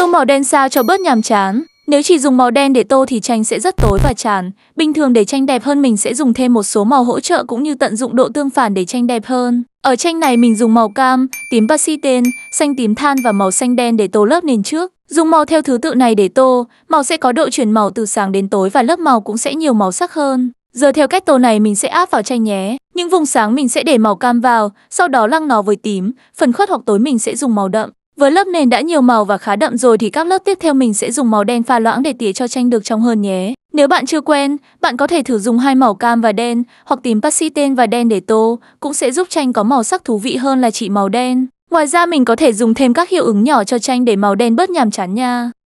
Tô màu đen sao cho bớt nhàm chán. Nếu chỉ dùng màu đen để tô thì tranh sẽ rất tối và chán. Bình thường để tranh đẹp hơn mình sẽ dùng thêm một số màu hỗ trợ cũng như tận dụng độ tương phản để tranh đẹp hơn. Ở tranh này mình dùng màu cam, tím pastel, xanh tím than và màu xanh đen để tô lớp nền trước. Dùng màu theo thứ tự này để tô, màu sẽ có độ chuyển màu từ sáng đến tối và lớp màu cũng sẽ nhiều màu sắc hơn. Giờ theo cách tô này mình sẽ áp vào tranh nhé. Những vùng sáng mình sẽ để màu cam vào, sau đó lăng nó với tím, phần khuất hoặc tối mình sẽ dùng màu đậm. Với lớp nền đã nhiều màu và khá đậm rồi thì các lớp tiếp theo mình sẽ dùng màu đen pha loãng để tỉa cho tranh được trong hơn nhé. Nếu bạn chưa quen, bạn có thể thử dùng hai màu cam và đen hoặc tím pastel và đen để tô, cũng sẽ giúp tranh có màu sắc thú vị hơn là chỉ màu đen. Ngoài ra mình có thể dùng thêm các hiệu ứng nhỏ cho tranh để màu đen bớt nhàm chán nha.